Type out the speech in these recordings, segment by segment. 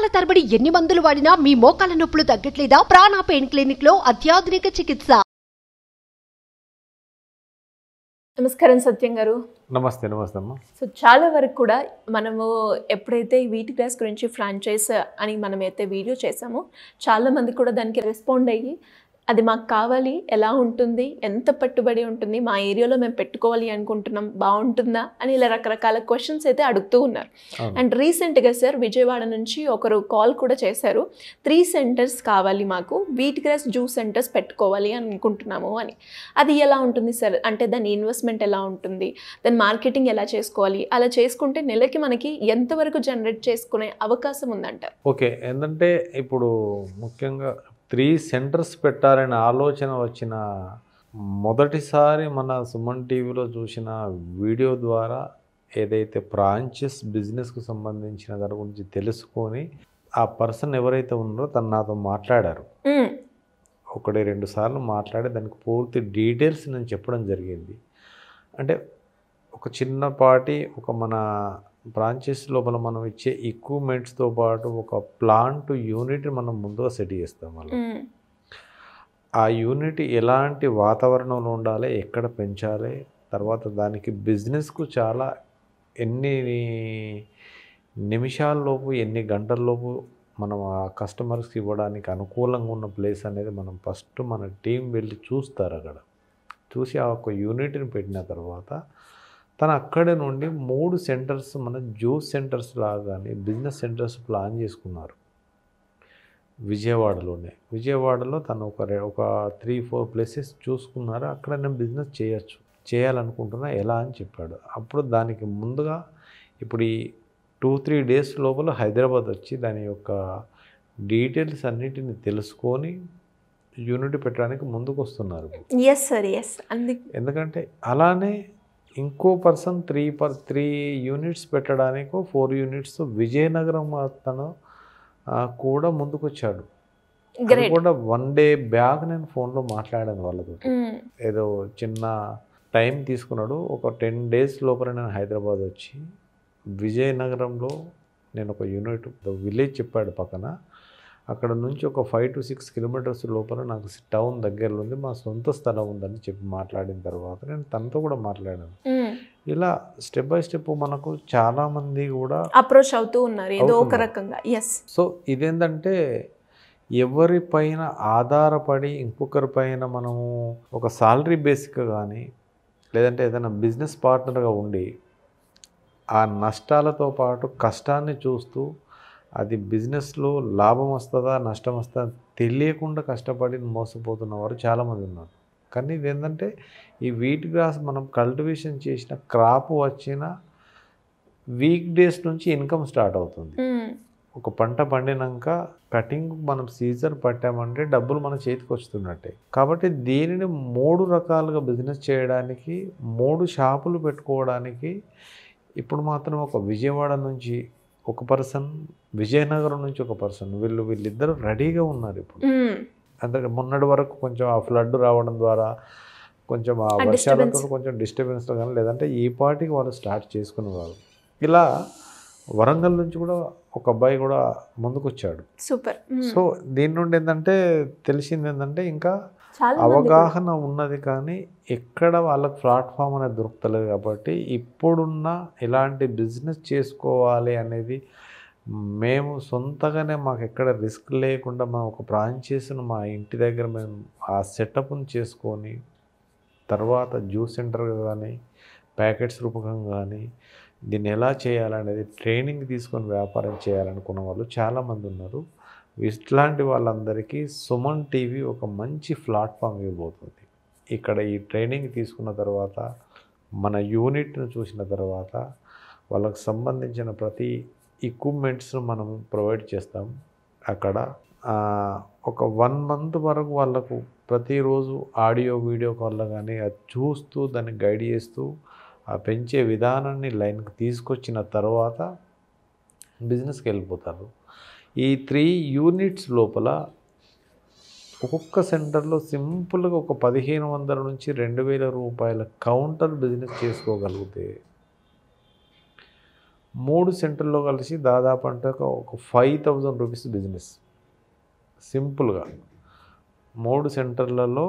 నెలల తరబడి ఎన్ని మందులు వాడినా మీ మోకాల నొప్పులు తగ్గట్లేదా ప్రాణ పెయిన్ క్లినిక్ లో అత్యాధునిక చికిత్స నమస్కారం సత్యం గారు నమస్తే నమస్తే అమ్మ సో చాలా వరకు కూడా మనము ఎప్పుడైతే వీటి గ్లాస్ గురించి ఫ్రాంచైజ్ అని మనం అయితే వీడియో చేసామో చాలామంది కూడా దానికి రెస్పాండ్ అయ్యి అది మాకు కావాలి ఎలా ఉంటుంది ఎంత పెట్టుబడి ఉంటుంది మా ఏరియాలో మేము పెట్టుకోవాలి అనుకుంటున్నాం బాగుంటుందా అని ఇలా రకరకాల క్వశ్చన్స్ అయితే అడుగుతూ ఉన్నారు అండ్ రీసెంట్గా సార్ విజయవాడ నుంచి ఒకరు కాల్ కూడా చేశారు త్రీ సెంటర్స్ కావాలి మాకు వీట్ గ్రాస్ జ్యూస్ సెంటర్స్ పెట్టుకోవాలి అనుకుంటున్నాము అని అది ఎలా ఉంటుంది సార్ అంటే దాని ఇన్వెస్ట్మెంట్ ఎలా ఉంటుంది దాని మార్కెటింగ్ ఎలా చేసుకోవాలి అలా చేసుకుంటే నెలకి మనకి ఎంతవరకు జనరేట్ చేసుకునే అవకాశం ఉందంటారు ఓకే ఏంటంటే ఇప్పుడు ముఖ్యంగా త్రీ సెంటర్స్ పెట్టాలనే ఆలోచన వచ్చిన మొదటిసారి మన సుమన్ టీవీలో చూసిన వీడియో ద్వారా ఏదైతే బ్రాంచెస్ బిజినెస్కు సంబంధించిన దాని గురించి తెలుసుకొని ఆ పర్సన్ ఎవరైతే ఉన్నారో తను నాతో మాట్లాడారు ఒకటి రెండు సార్లు మాట్లాడి దానికి పూర్తి డీటెయిల్స్ నేను చెప్పడం జరిగింది అంటే ఒక చిన్నపాటి ఒక మన బ్రాంచెస్ లోపల మనం ఇచ్చే ఎక్విప్మెంట్స్తో పాటు ఒక ప్లాంట్ యూనిట్ మనం ముందుగా సెట్ చేస్తాం వాళ్ళు ఆ యూనిట్ ఎలాంటి వాతావరణంలో ఉండాలి ఎక్కడ పెంచాలి తర్వాత దానికి బిజినెస్కు చాలా ఎన్ని నిమిషాల్లోపు ఎన్ని గంటల్లోపు మనం ఆ కస్టమర్స్కి ఇవ్వడానికి అనుకూలంగా ఉన్న ప్లేస్ అనేది మనం ఫస్ట్ మన టీం వెళ్ళి చూస్తారు అక్కడ చూసి ఆ ఒక యూనిట్ని పెట్టిన తర్వాత తను అక్కడ నుండి మూడు సెంటర్స్ మన జ్యూస్ సెంటర్స్ లాగానే బిజినెస్ సెంటర్స్ ప్లాన్ చేసుకున్నారు విజయవాడలోనే విజయవాడలో తను ఒక ఒక త్రీ ఫోర్ ప్లేసెస్ చూసుకున్నారు అక్కడ నేను బిజినెస్ చేయొచ్చు చేయాలనుకుంటున్నా ఎలా అని చెప్పాడు అప్పుడు దానికి ముందుగా ఇప్పుడు ఈ టూ త్రీ డేస్ లోపల హైదరాబాద్ వచ్చి దాని యొక్క డీటెయిల్స్ అన్నిటిని తెలుసుకొని యూనిట్ పెట్టడానికి ముందుకు వస్తున్నారు ఎస్ సార్ ఎస్ ఎందుకంటే అలానే ఇంకో person three per three units పెట్టడానికి ఫోర్ యూనిట్స్ విజయనగరం అతను కూడా ముందుకొచ్చాడు కూడా వన్ డే బ్యాక్ నేను ఫోన్లో మాట్లాడాను వాళ్ళతో hmm. ఏదో చిన్న టైం తీసుకున్నాడు ఒక టెన్ డేస్ లోపల నేను హైదరాబాద్ వచ్చి విజయనగరంలో నేను ఒక యూనిట్ విలేజ్ చెప్పాడు పక్కన అక్కడ నుంచి ఒక ఫైవ్ టు సిక్స్ కిలోమీటర్స్ లోపల నాకు టౌన్ దగ్గరలో ఉంది మా సొంత స్థలం ఉందని చెప్పి మాట్లాడిన తర్వాత నేను తనతో కూడా మాట్లాడాను ఇలా స్టెప్ బై స్టెప్ మనకు చాలా మంది కూడా అప్రోచ్ అవుతూ ఉన్నారు ఏదో ఒక రకంగా ఎస్ సో ఇదేంటంటే ఎవరిపైన ఆధారపడి ఇంకొకరి పైన మనము ఒక సాలరీ బేసిక్గా కానీ లేదంటే ఏదైనా బిజినెస్ పార్ట్నర్గా ఉండి ఆ నష్టాలతో పాటు కష్టాన్ని చూస్తూ అది బిజినెస్లో లాభం వస్తుందా నష్టం వస్తుందా తెలియకుండా కష్టపడి మోసపోతున్న వారు చాలామంది ఉన్నారు కానీ ఇది ఏంటంటే ఈ వీట్ గ్రాస్ మనం కల్టివేషన్ చేసిన క్రాప్ వచ్చిన వీక్ డేస్ నుంచి ఇన్కమ్ స్టార్ట్ అవుతుంది ఒక పంట పండినాక కటింగ్ మనం సీజన్ పట్టామంటే డబ్బులు మన చేతికి వస్తున్నట్టే కాబట్టి దీనిని మూడు రకాలుగా బిజినెస్ చేయడానికి మూడు షాపులు పెట్టుకోవడానికి ఇప్పుడు మాత్రం ఒక విజయవాడ నుంచి ఒక పర్సన్ విజయనగరం నుంచి ఒక పర్సన్ వీళ్ళు వీళ్ళిద్దరు రెడీగా ఉన్నారు ఇప్పుడు అంటే మొన్నటి వరకు కొంచెం ఆ ఫ్లడ్ రావడం ద్వారా కొంచెం ఆ వర్షాలతో కొంచెం డిస్టర్బెన్స్లో కానీ లేదంటే ఈ పార్టీకి వాళ్ళు స్టార్ట్ చేసుకునేవారు ఇలా వరంగల్ నుంచి కూడా ఒక అబ్బాయి కూడా ముందుకొచ్చాడు సూపర్ సో దీని నుండి ఏంటంటే తెలిసింది ఏంటంటే ఇంకా అవగాహన ఉన్నది కానీ ఎక్కడ వాళ్ళకి ప్లాట్ఫామ్ అనేది దొరుకుతలేదు కాబట్టి ఇప్పుడున్న ఇలాంటి బిజినెస్ చేసుకోవాలి అనేది మేము సొంతగానే మాకు ఎక్కడ రిస్క్ లేకుండా మా ఒక బ్రాంచెస్ను మా ఇంటి దగ్గర మేము ఆ సెటప్ను చేసుకొని తర్వాత జ్యూస్ సెంటర్ కానీ ప్యాకెట్స్ రూపకం కానీ దీన్ని ఎలా చేయాలనేది ట్రైనింగ్ తీసుకొని వ్యాపారం చేయాలనుకున్న వాళ్ళు చాలామంది ఉన్నారు ఇట్లాంటి వాళ్ళందరికీ సుమన్ టీవీ ఒక మంచి ప్లాట్ఫామ్ ఇవ్వబోతుంది ఇక్కడ ఈ ట్రైనింగ్ తీసుకున్న తర్వాత మన యూనిట్ను చూసిన తర్వాత వాళ్ళకు సంబంధించిన ప్రతి ఎక్విప్మెంట్స్ను మనం ప్రొవైడ్ చేస్తాం అక్కడ ఒక వన్ మంత్ వరకు వాళ్ళకు ప్రతిరోజు ఆడియో వీడియో కాల్లో కానీ అది చూస్తూ దాన్ని గైడ్ చేస్తూ ఆ పెంచే విధానాన్ని లైన్కి తీసుకొచ్చిన తర్వాత బిజినెస్కి వెళ్ళిపోతారు ఈ త్రీ యూనిట్స్ లోపల ఒక్కొక్క సెంటర్లో సింపుల్గా ఒక పదిహేను వందల నుంచి రెండు వేల రూపాయల కౌంటర్ బిజినెస్ చేసుకోగలిగితే మూడు సెంటర్లో కలిసి దాదాపు అంటే ఒక ఫైవ్ థౌజండ్ రూపీస్ బిజినెస్ సింపుల్గా మూడు సెంటర్లలో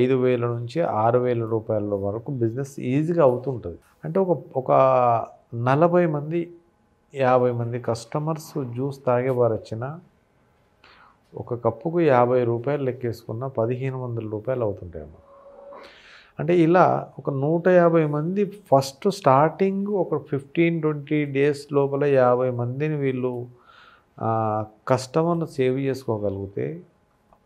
ఐదు వేల నుంచి ఆరు వేల రూపాయల వరకు బిజినెస్ ఈజీగా అవుతుంటుంది అంటే ఒక ఒక నలభై మంది యాభై మంది కస్టమర్స్ జ్యూస్ తాగేవారు వచ్చిన ఒక కప్పుకు యాభై రూపాయలు లెక్కేసుకున్న పదిహేను వందల రూపాయలు అమ్మా అంటే ఇలా ఒక నూట యాభై మంది ఫస్ట్ స్టార్టింగ్ ఒక ఫిఫ్టీన్ ట్వంటీ డేస్ లోపల యాభై మందిని వీళ్ళు కస్టమర్ను సేవ్ చేసుకోగలిగితే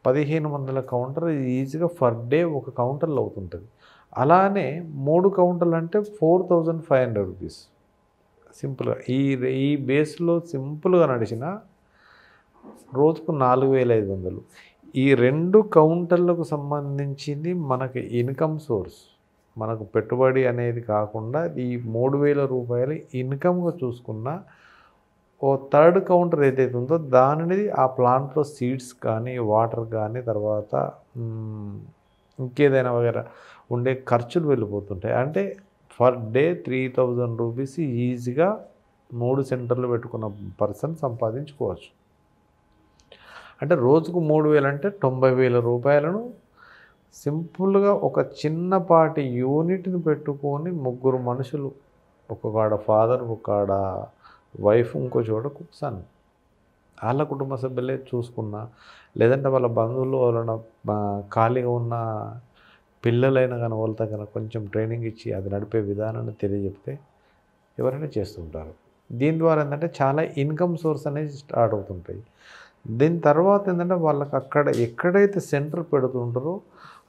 పదిహేను వందల కౌంటర్ ఈజీగా ఫర్ డే ఒక కౌంటర్లో అవుతుంటుంది అలానే మూడు కౌంటర్లు అంటే four thousand five hundred rupees సింపుల్గా ఈ ఈ బేస్లో సింపుల్గా నడిచిన రోజుకు నాలుగు వేల ఐదు వందలు ఈ రెండు కౌంటర్లకు సంబంధించింది మనకి ఇన్కమ్ సోర్స్ మనకు పెట్టుబడి అనేది కాకుండా ఈ మూడు వేల రూపాయలు ఇన్కమ్గా చూసుకున్న ఓ థర్డ్ కౌంటర్ ఏదైతే ఉందో దానిని ఆ ప్లాంట్లో సీడ్స్ కానీ వాటర్ కానీ తర్వాత ఇంకేదైనా వగేర ఉండే ఖర్చులు వెళ్ళిపోతుంటాయి అంటే per day three thousand rupees ఈజీగా మూడు సెంటర్లు పెట్టుకున్న పర్సన్ సంపాదించుకోవచ్చు అంటే రోజుకు మూడు వేలు అంటే తొంభై వేల రూపాయలను సింపుల్గా ఒక చిన్నపాటి యూనిట్ని పెట్టుకొని ముగ్గురు మనుషులు ఒక్కొక్కడ ఫాదర్ ఒకగాడ వైఫ్ ఇంకో చోట సన్ వాళ్ళ కుటుంబ సభ్యులే చూసుకున్నా లేదంటే వాళ్ళ బంధువులు వాళ్ళ ఖాళీగా ఉన్న పిల్లలైనా కానీ వాళ్ళతో కనుక కొంచెం ట్రైనింగ్ ఇచ్చి అది నడిపే విధానాన్ని తెలియజెప్తే ఎవరైనా చేస్తుంటారు దీని ద్వారా ఏంటంటే చాలా ఇన్కమ్ సోర్స్ అనేది స్టార్ట్ అవుతుంటాయి దీని తర్వాత ఏంటంటే వాళ్ళకి అక్కడ ఎక్కడైతే సెంటర్ పెడుతుంటారో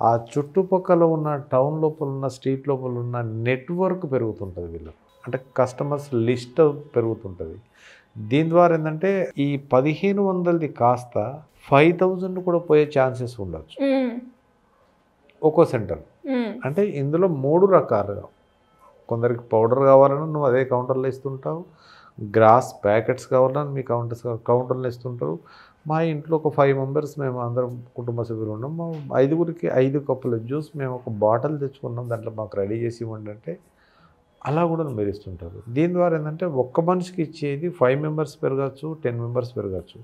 ఆ చుట్టుపక్కల ఉన్న టౌన్ లోపల ఉన్న స్ట్రీట్ లోపల ఉన్న నెట్వర్క్ పెరుగుతుంటుంది వీళ్ళకు అంటే కస్టమర్స్ లిస్ట్ పెరుగుతుంటుంది దీని ద్వారా ఏంటంటే ఈ పదిహేను వందలది కాస్త ఫైవ్ థౌజండ్ కూడా పోయే ఛాన్సెస్ ఉండొచ్చు ఒక్కో సెంటర్ అంటే ఇందులో మూడు రకాలుగా కొందరికి పౌడర్ కావాలన్నా నువ్వు అదే కౌంటర్లో ఇస్తుంటావు గ్రాస్ ప్యాకెట్స్ కావాలన్నా మీ కౌంటర్స్ కౌంటర్లో ఇస్తుంటారు మా ఇంట్లో ఒక ఫైవ్ మెంబర్స్ మేము అందరం కుటుంబ సభ్యులు ఉన్నాం మా ఐదుగురికి ఐదు కప్పుల జ్యూస్ మేము ఒక బాటిల్ తెచ్చుకున్నాం దాంట్లో మాకు రెడీ చేసి ఇవ్వండి అంటే అలా కూడా మీరు ఇస్తుంటారు దీని ద్వారా ఏంటంటే ఒక్క మనిషికి ఇచ్చేది ఫైవ్ మెంబర్స్ పెరగచ్చు టెన్ మెంబర్స్ పెరగచ్చు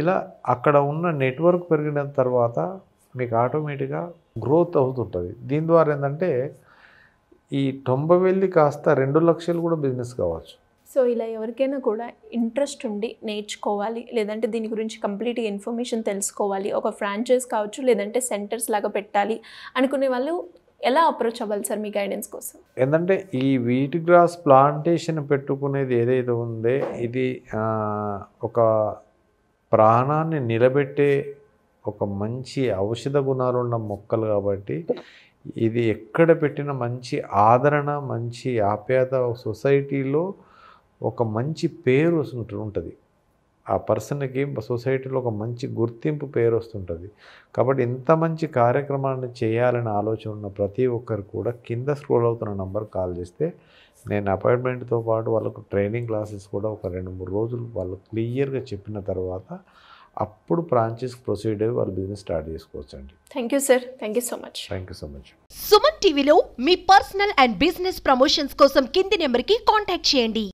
ఇలా అక్కడ ఉన్న నెట్వర్క్ పెరిగిన తర్వాత మీకు ఆటోమేటిక్గా గ్రోత్ అవుతుంటుంది దీని ద్వారా ఏంటంటే ఈ తొంభై వెళ్ళి కాస్త రెండు లక్షలు కూడా బిజినెస్ కావచ్చు సో ఇలా ఎవరికైనా కూడా ఇంట్రెస్ట్ ఉండి నేర్చుకోవాలి లేదంటే దీని గురించి కంప్లీట్గా ఇన్ఫర్మేషన్ తెలుసుకోవాలి ఒక ఫ్రాంచైజ్ కావచ్చు లేదంటే సెంటర్స్ లాగా పెట్టాలి అనుకునే వాళ్ళు ఎలా అప్రోచ్ అవ్వాలి సార్ మీ గైడెన్స్ కోసం ఏంటంటే ఈ వీట్ గ్రాస్ ప్లాంటేషన్ పెట్టుకునేది ఏదైతే ఉందో ఇది ఒక ప్రాణాన్ని నిలబెట్టే ఒక మంచి ఔషధ గుణాలున్న మొక్కలు కాబట్టి ఇది ఎక్కడ పెట్టిన మంచి ఆదరణ మంచి ఆప్యాయత సొసైటీలో ఒక మంచి పేరు ఉంటుంది ఆ పర్సన్కి సొసైటీలో ఒక మంచి గుర్తింపు పేరు వస్తుంటుంది కాబట్టి ఇంత మంచి కార్యక్రమాన్ని చేయాలని ఆలోచన ఉన్న ప్రతి ఒక్కరు కూడా కింద స్క్రోల్ అవుతున్న నంబర్ కాల్ చేస్తే నేను అపాయింట్మెంట్తో పాటు వాళ్ళకు ట్రైనింగ్ క్లాసెస్ కూడా ఒక రెండు మూడు రోజులు వాళ్ళు క్లియర్గా చెప్పిన తర్వాత అప్పుడు బ్రాంచెస్ ప్రొసీడ్ అయ్యి వాళ్ళ బిజినెస్ స్టార్ట్ చేసుకోవచ్చు అండి thank you sir thank you so much thank you so much Suman టీవీలో మీ పర్సనల్ అండ్ బిజినెస్ ప్రమోషన్స్ కోసం కింది నెంబర్కి కాంటాక్ట్ చేయండి